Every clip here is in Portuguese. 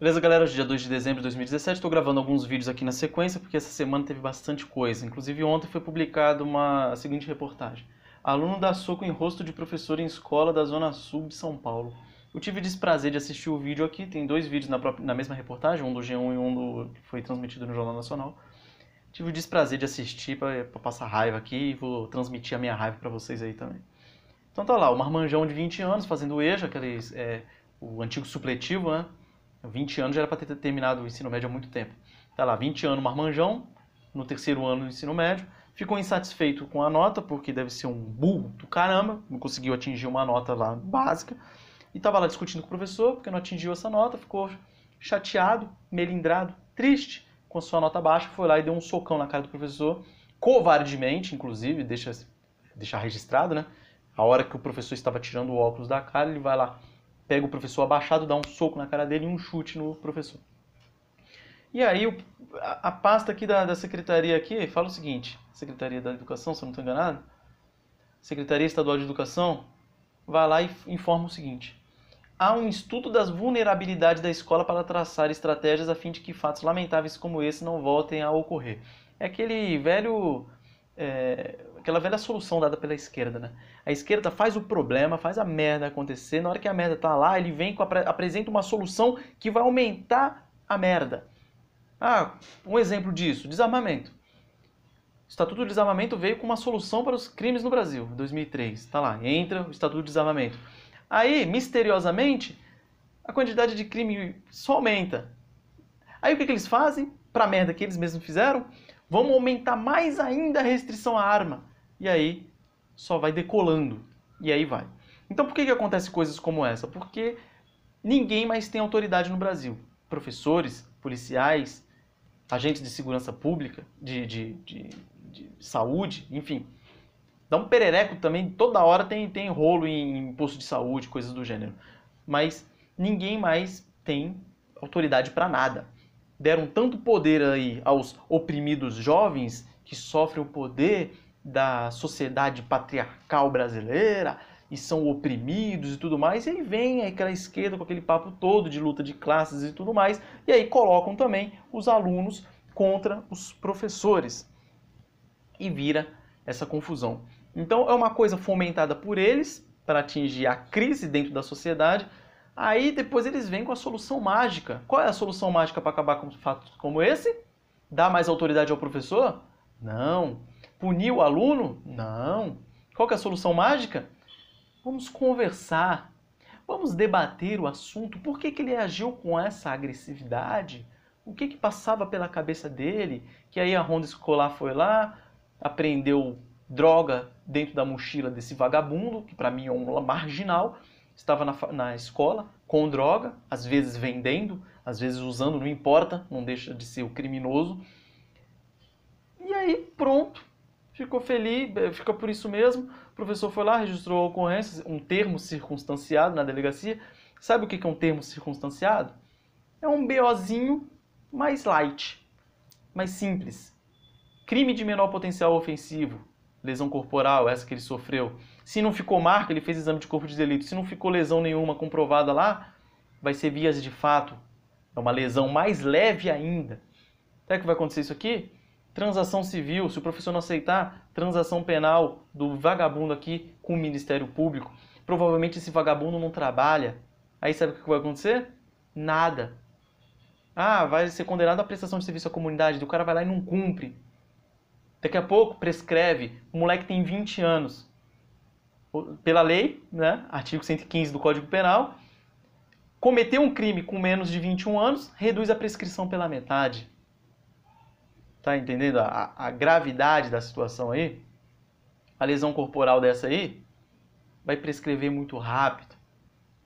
Beleza, galera? Hoje é dia 2 de dezembro de 2017. Estou gravando alguns vídeos aqui na sequência, porque essa semana teve bastante coisa. Inclusive, ontem foi publicada uma... a seguinte reportagem. Aluno dá soco em rosto de professor em escola da Zona Sul de São Paulo. Eu tive o desprazer de assistir o vídeo aqui. Tem dois vídeos na, própria... na mesma reportagem, um do G1 e um do... que foi transmitido no Jornal Nacional. Tive o desprazer de assistir para passar raiva aqui e vou transmitir a minha raiva para vocês aí também. Então tá lá, o marmanjão de 20 anos fazendo EJA, aqueles, é... o antigo supletivo, né? 20 anos já era para ter terminado o ensino médio há muito tempo. Tá lá, 20 anos marmanjão, no terceiro ano do ensino médio, ficou insatisfeito com a nota, porque deve ser um burro do caramba, não conseguiu atingir uma nota lá básica, e estava lá discutindo com o professor, porque não atingiu essa nota, ficou chateado, melindrado, triste com a sua nota baixa, foi lá e deu um socão na cara do professor, covardemente, inclusive, deixa deixar registrado, né? A hora que o professor estava tirando o óculos da cara, ele vai lá pega o professor abaixado, dá um soco na cara dele e um chute no professor. E aí o, a, a, pasta aqui da, da secretaria aqui fala o seguinte, Secretaria da Educação, se eu não estou enganado, Secretaria Estadual de Educação, vai lá e informa o seguinte, há um estudo das vulnerabilidades da escola para traçar estratégias a fim de que fatos lamentáveis como esse não voltem a ocorrer. É aquele velho é, aquela velha solução dada pela esquerda, né? A esquerda faz o problema, faz a merda acontecer, na hora que a merda tá lá, ele vem, com apresenta uma solução que vai aumentar a merda. Ah, um exemplo disso, desarmamento. O Estatuto do Desarmamento veio com uma solução para os crimes no Brasil, em 2003. Tá lá, entra o Estatuto do Desarmamento. Aí, misteriosamente, a quantidade de crime só aumenta. Aí o que, que eles fazem? Pra merda que eles mesmos fizeram, vamos aumentar mais ainda a restrição à arma e aí só vai decolando. E aí vai. Então por que, que acontece coisas como essa? Porque ninguém mais tem autoridade no Brasil. Professores, policiais, agentes de segurança pública, de, de, de, de saúde, enfim. Dá um perereco também, toda hora tem, tem rolo em, em posto de saúde, coisas do gênero. Mas ninguém mais tem autoridade para nada. Deram tanto poder aí aos oprimidos jovens que sofrem o poder da sociedade patriarcal brasileira e são oprimidos e tudo mais. E aí vem aquela esquerda com aquele papo todo de luta de classes e tudo mais. E aí colocam também os alunos contra os professores. E vira essa confusão. Então é uma coisa fomentada por eles para atingir a crise dentro da sociedade. Aí depois eles vêm com a solução mágica. Qual é a solução mágica para acabar com fatos como esse? Dar mais autoridade ao professor? Não punir o aluno? Não. Qual é a solução mágica? Vamos conversar, vamos debater o assunto. Por que, que ele agiu com essa agressividade? O que, que passava pela cabeça dele? Que aí a ronda escolar foi lá, apreendeu droga dentro da mochila desse vagabundo, que para mim é um marginal, estava na, na escola com droga, às vezes vendendo, às vezes usando, não importa, não deixa de ser o criminoso. E aí, pronto, ficou feliz, fica por isso mesmo. O professor foi lá, registrou a ocorrência, um termo circunstanciado na delegacia. Sabe o que é um termo circunstanciado? É um BOzinho mais light, mais simples. Crime de menor potencial ofensivo, lesão corporal, essa que ele sofreu. Se não ficou marca, ele fez exame de corpo de delito. Se não ficou lesão nenhuma comprovada lá, vai ser vias de fato. É uma lesão mais leve ainda. Será que vai acontecer isso aqui? transação civil, se o professor não aceitar, transação penal do vagabundo aqui com o Ministério Público. Provavelmente esse vagabundo não trabalha. Aí sabe o que vai acontecer? Nada. Ah, vai ser condenado à prestação de serviço à comunidade, o cara vai lá e não cumpre. Daqui a pouco prescreve, o moleque tem 20 anos. Pela lei, né, artigo 115 do Código Penal, cometeu um crime com menos de 21 anos, reduz a prescrição pela metade. Tá entendendo a, a gravidade da situação aí? A lesão corporal dessa aí vai prescrever muito rápido,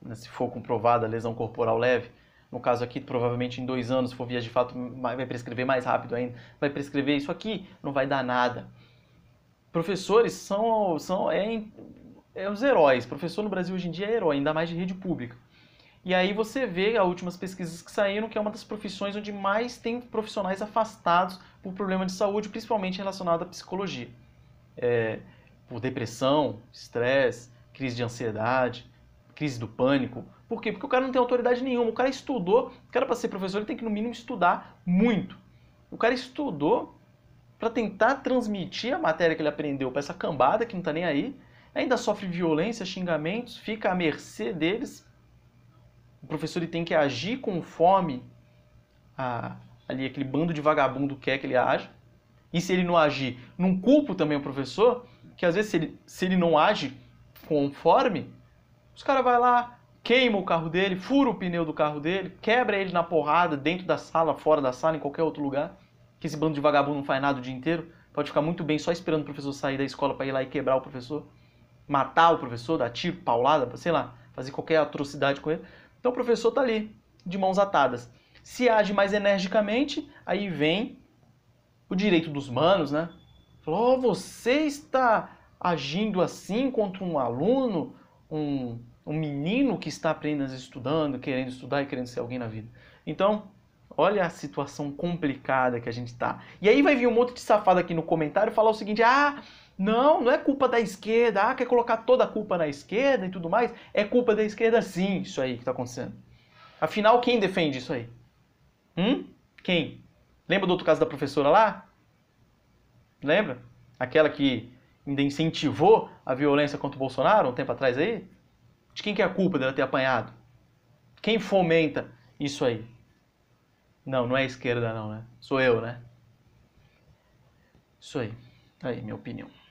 né? se for comprovada a lesão corporal leve. No caso aqui, provavelmente em dois anos, se for via de fato, vai prescrever mais rápido ainda. Vai prescrever isso aqui, não vai dar nada. Professores são, são é, é os heróis. Professor no Brasil hoje em dia é herói, ainda mais de rede pública. E aí você vê as últimas pesquisas que saíram que é uma das profissões onde mais tem profissionais afastados por problema de saúde, principalmente relacionado à psicologia. É, por depressão, estresse, crise de ansiedade, crise do pânico. Por quê? Porque o cara não tem autoridade nenhuma. O cara estudou, o cara para ser professor ele tem que no mínimo estudar muito. O cara estudou para tentar transmitir a matéria que ele aprendeu para essa cambada que não está nem aí, ainda sofre violência, xingamentos, fica à mercê deles o professor ele tem que agir conforme a, ali aquele bando de vagabundo quer é que ele age. E se ele não agir, não culpo também o professor, que às vezes se ele, se ele não age conforme, os caras vai lá, queima o carro dele, fura o pneu do carro dele, quebra ele na porrada, dentro da sala, fora da sala, em qualquer outro lugar, que esse bando de vagabundo não faz nada o dia inteiro, pode ficar muito bem só esperando o professor sair da escola para ir lá e quebrar o professor, matar o professor, dar tiro, paulada, sei lá, fazer qualquer atrocidade com ele. Então o professor está ali, de mãos atadas. Se age mais energicamente, aí vem o direito dos manos, né? Falou, oh, você está agindo assim contra um aluno, um, um menino que está apenas estudando, querendo estudar e querendo ser alguém na vida. Então, olha a situação complicada que a gente está. E aí vai vir um monte de safado aqui no comentário falar o seguinte: ah, não, não é culpa da esquerda. Ah, quer colocar toda a culpa na esquerda e tudo mais. É culpa da esquerda, sim, isso aí que está acontecendo. Afinal, quem defende isso aí? Hum? Quem? Lembra do outro caso da professora lá? Lembra? Aquela que ainda incentivou a violência contra o Bolsonaro um tempo atrás aí? De quem que é a culpa dela ter apanhado? Quem fomenta isso aí? Não, não é a esquerda não, né? Sou eu, né? Isso aí. Tá aí, minha opinião.